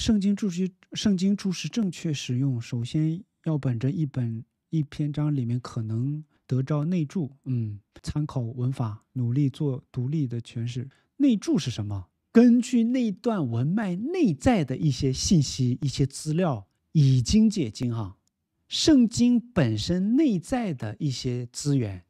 圣经注释，圣经注释正确使用，首先要本着一本一篇章里面可能得着内注，嗯，参考文法，努力做独立的诠释。内注是什么？根据那段文脉内在的一些信息、一些资料，已经解经啊，圣经本身内在的一些资源，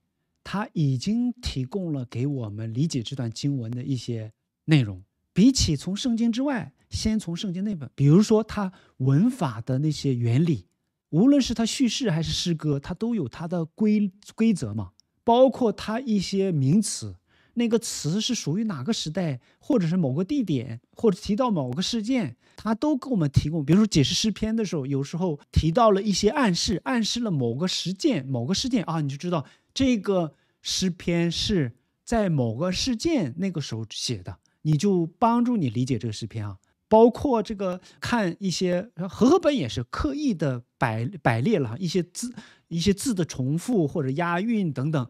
它已经提供了给我们理解这段经文的一些内容，比起从圣经之外。先从圣经那本，比如说它文法的那些原理，无论是它叙事还是诗歌，它都有它的规规则嘛。包括它一些名词，那个词是属于哪个时代，或者是某个地点，或者提到某个事件，它都给我们提供。比如说解释诗篇的时候，有时候提到了一些暗示，暗示了某个事件、某个事件啊，你就知道这个诗篇是在某个事件那个时候写的，你就帮助你理解这个诗篇啊。包括这个看一些合本也是刻意的摆摆列了一些字，一些字的重复或者押韵等等，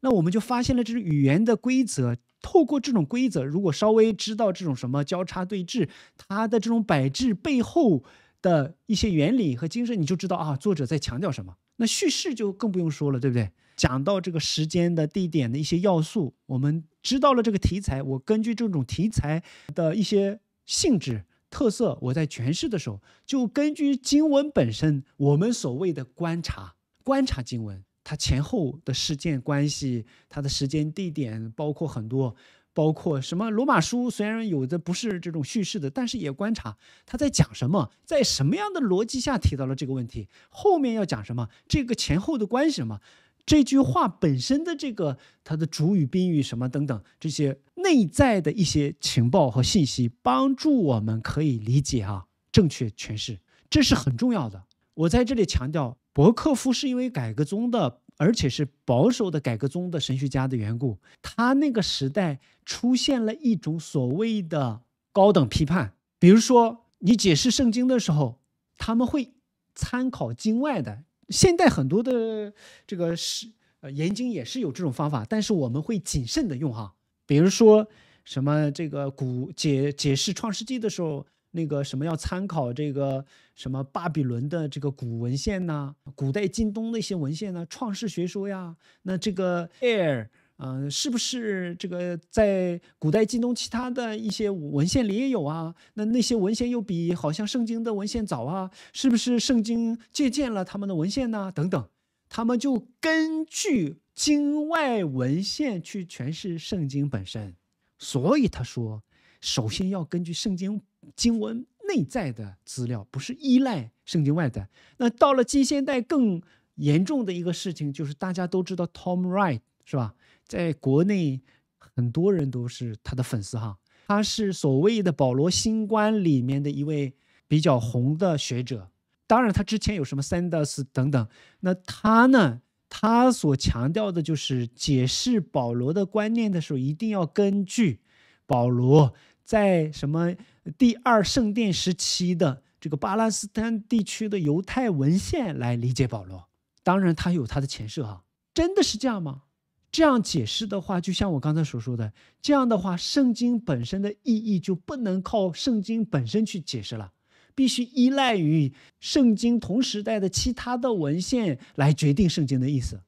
那我们就发现了这种语言的规则。透过这种规则，如果稍微知道这种什么交叉对峙，它的这种摆置背后的一些原理和精神，你就知道啊，作者在强调什么。那叙事就更不用说了，对不对？讲到这个时间的地点的一些要素，我们知道了这个题材，我根据这种题材的一些。性质特色，我在诠释的时候就根据经文本身，我们所谓的观察，观察经文，它前后的事件关系，它的时间地点，包括很多，包括什么？罗马书虽然有的不是这种叙事的，但是也观察它在讲什么，在什么样的逻辑下提到了这个问题，后面要讲什么，这个前后的关系什么。这句话本身的这个它的主语、宾语什么等等这些内在的一些情报和信息，帮助我们可以理解啊，正确诠释，这是很重要的。我在这里强调，伯克夫是因为改革宗的，而且是保守的改革宗的神学家的缘故，他那个时代出现了一种所谓的高等批判，比如说你解释圣经的时候，他们会参考经外的。现代很多的这个是，呃研究也是有这种方法，但是我们会谨慎的用哈。比如说，什么这个古解解释创世纪的时候，那个什么要参考这个什么巴比伦的这个古文献呐，古代近东那些文献呐，创世学说呀，那这个 air。嗯，是不是这个在古代中东其他的一些文献里也有啊？那那些文献又比好像圣经的文献早啊？是不是圣经借鉴了他们的文献呢？等等，他们就根据经外文献去诠释圣经本身。所以他说，首先要根据圣经经文内在的资料，不是依赖圣经外在。那到了近现代，更严重的一个事情就是大家都知道 Tom Wright 是吧？在国内，很多人都是他的粉丝哈。他是所谓的保罗新官里面的一位比较红的学者。当然，他之前有什么三到 s 等等。那他呢？他所强调的就是解释保罗的观念的时候，一定要根据保罗在什么第二圣殿时期的这个巴勒斯坦地区的犹太文献来理解保罗。当然，他有他的前设哈。真的是这样吗？这样解释的话，就像我刚才所说的，这样的话，圣经本身的意义就不能靠圣经本身去解释了，必须依赖于圣经同时代的其他的文献来决定圣经的意思。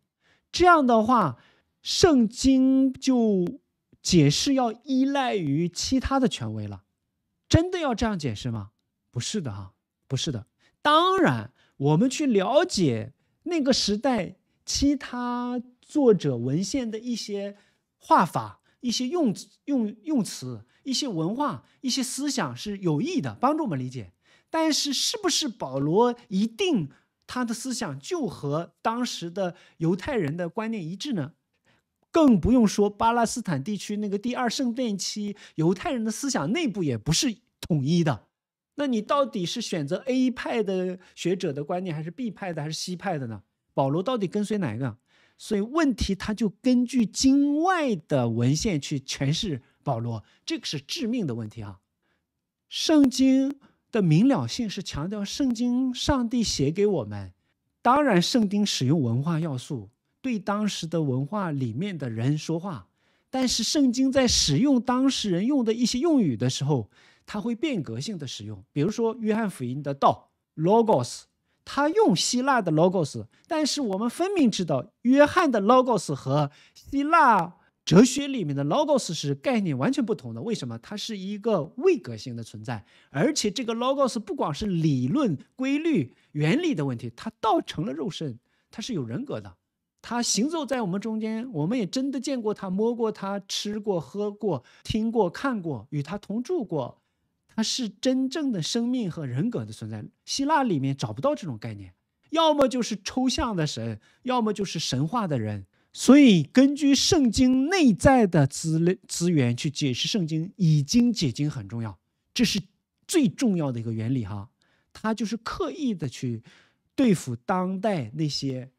这样的话，圣经就解释要依赖于其他的权威了。真的要这样解释吗？不是的哈，不是的。当然，我们去了解那个时代。其他作者文献的一些画法、一些用用用词、一些文化、一些思想是有益的帮助我们理解。但是，是不是保罗一定他的思想就和当时的犹太人的观念一致呢？更不用说巴勒斯坦地区那个第二圣殿期犹太人的思想内部也不是统一的。那你到底是选择 A 派的学者的观念，还是 B 派的，还是 C 派的呢？保罗到底跟随哪一个？所以问题他就根据经外的文献去诠释保罗，这个是致命的问题啊。圣经的明了性是强调圣经上帝写给我们，当然圣经使用文化要素对当时的文化里面的人说话，但是圣经在使用当事人用的一些用语的时候，它会变革性的使用，比如说约翰福音的道 Logos。他用希腊的 logos，但是我们分明知道，约翰的 logos 和希腊哲学里面的 logos 是概念完全不同的。为什么？它是一个位格性的存在，而且这个 logos 不光是理论、规律、原理的问题，它倒成了肉身，它是有人格的，它行走在我们中间，我们也真的见过他，摸过他，吃过、喝过、听过、看过，与他同住过。它是真正的生命和人格的存在。希腊里面找不到这种概念，要么就是抽象的神，要么就是神话的人。所以，根据圣经内在的资资源去解释圣经，已经解经很重要，这是最重要的一个原理哈。他就是刻意的去对付当代那些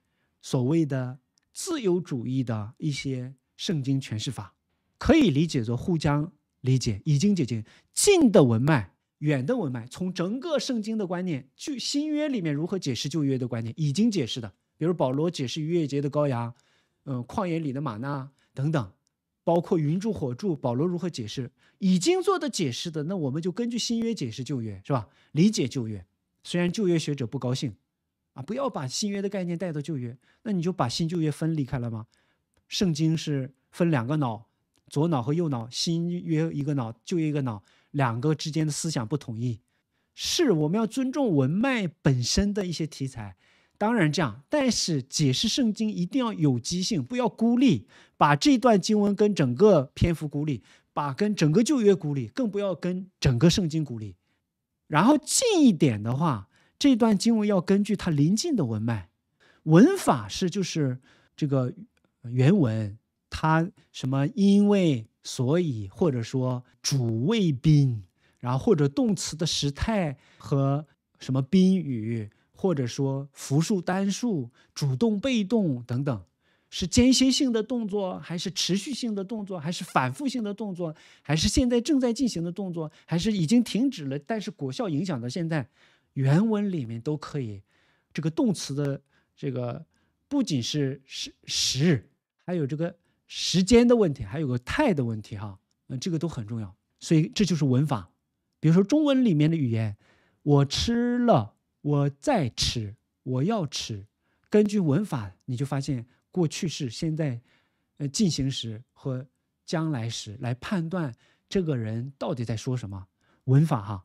所谓的自由主义的一些圣经诠释法，可以理解作互相。理解已经解决，近的文脉、远的文脉，从整个圣经的观念，就新约里面如何解释旧约的观念，已经解释的，比如保罗解释逾越节的羔羊，嗯，旷野里的玛纳等等，包括云柱火柱，保罗如何解释，已经做的解释的，那我们就根据新约解释旧约，是吧？理解旧约，虽然旧约学者不高兴，啊，不要把新约的概念带到旧约，那你就把新旧约分离开了吗？圣经是分两个脑。左脑和右脑，新约一个脑，旧约一个脑，两个之间的思想不统一，是我们要尊重文脉本身的一些题材，当然这样，但是解释圣经一定要有机性，不要孤立，把这段经文跟整个篇幅孤立，把跟整个旧约孤立，更不要跟整个圣经孤立。然后近一点的话，这段经文要根据它临近的文脉，文法是就是这个原文。它什么？因为所以，或者说主谓宾，然后或者动词的时态和什么宾语，或者说复数、单数、主动、被动等等，是间歇性的动作，还是持续性的动作，还是反复性的动作，还是现在正在进行的动作，还是已经停止了但是果效影响到现在？原文里面都可以。这个动词的这个不仅是时时，还有这个。时间的问题，还有个态的问题，哈，嗯，这个都很重要，所以这就是文法。比如说中文里面的语言，我吃了，我在吃，我要吃，根据文法，你就发现过去式、现在、呃进行时和将来时来判断这个人到底在说什么。文法哈。